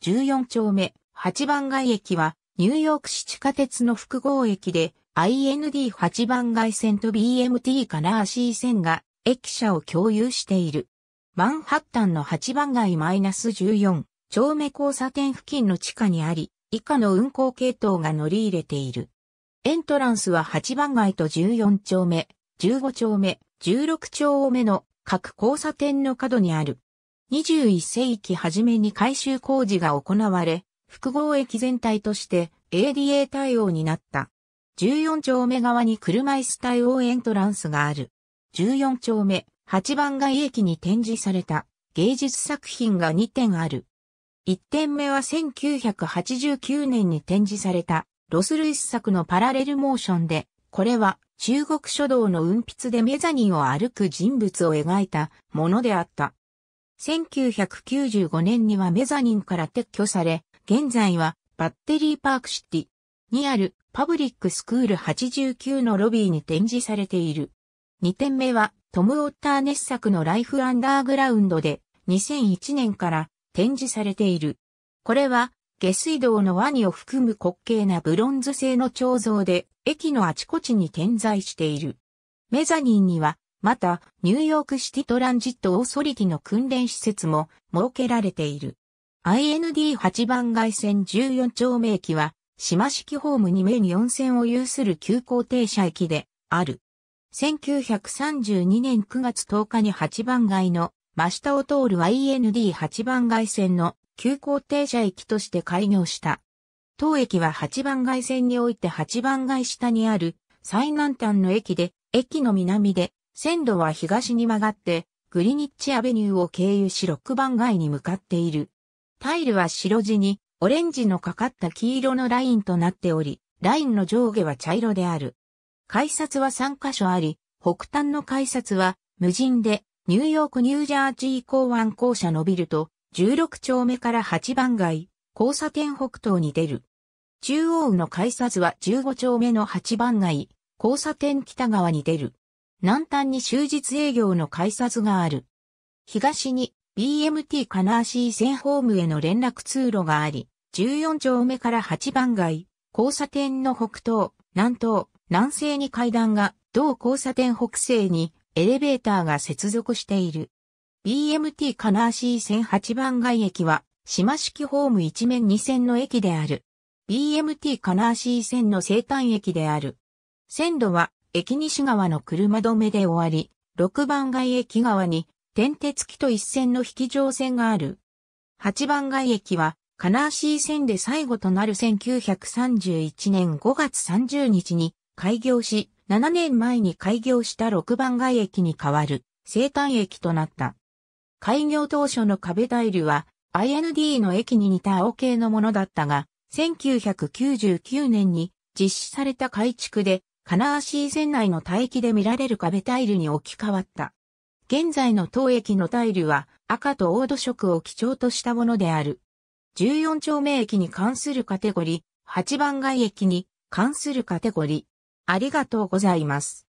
14丁目、8番街駅は、ニューヨーク市地下鉄の複合駅で、IND8 番街線と BMT から RC 線が、駅舎を共有している。マンハッタンの8番街マイナス -14 丁目交差点付近の地下にあり、以下の運行系統が乗り入れている。エントランスは8番街と14丁目、15丁目、16丁目の各交差点の角にある。21世紀初めに改修工事が行われ、複合駅全体として ADA 対応になった。14丁目側に車椅子対応エントランスがある。14丁目、8番街駅に展示された芸術作品が2点ある。1点目は1989年に展示されたロス・ルイス作のパラレルモーションで、これは中国書道の運筆でメザニンを歩く人物を描いたものであった。1995年にはメザニンから撤去され、現在はバッテリーパークシティにあるパブリックスクール89のロビーに展示されている。2点目はトム・オッターネス作のライフ・アンダーグラウンドで2001年から展示されている。これは下水道のワニを含む滑稽なブロンズ製の彫像で駅のあちこちに点在している。メザニンにはまた、ニューヨークシティトランジットオーソリティの訓練施設も設けられている。IND8 番外線14丁目駅は、島式ホーム2名に4線を有する急行停車駅である。1932年9月10日に8番街の真下を通る IND8 番街線の急行停車駅として開業した。当駅は8番街線において8番街下にある最南端の駅で、駅の南で線路は東に曲がって、グリニッチアベニューを経由し6番街に向かっている。タイルは白地に、オレンジのかかった黄色のラインとなっており、ラインの上下は茶色である。改札は3カ所あり、北端の改札は無人で、ニューヨーク・ニュージャージー港湾校舎伸びると、16丁目から8番街、交差点北東に出る。中央の改札は15丁目の8番街、交差点北側に出る。南端に終日営業の改札がある。東に BMT 金足線ホームへの連絡通路があり、14丁目から8番街、交差点の北東、南東、南西に階段が、同交差点北西にエレベーターが接続している。BMT 金足線8番街駅は、島式ホーム一面2線の駅である。BMT 金足線の西端駅である。線路は駅西側の車止めで終わり、6番街駅側に、転鉄機と一線の引き乗線がある。8番街駅は、金足線で最後となる1931年5月30日に開業し、7年前に開業した6番街駅に代わる生誕駅となった。開業当初の壁タイルは IND の駅に似た青系のものだったが、1999年に実施された改築で金足ーシ線内の帯域で見られる壁タイルに置き換わった。現在の当駅のタイルは赤と黄土色を基調としたものである。14丁目駅に関するカテゴリー、8番街駅に関するカテゴリー。ありがとうございます。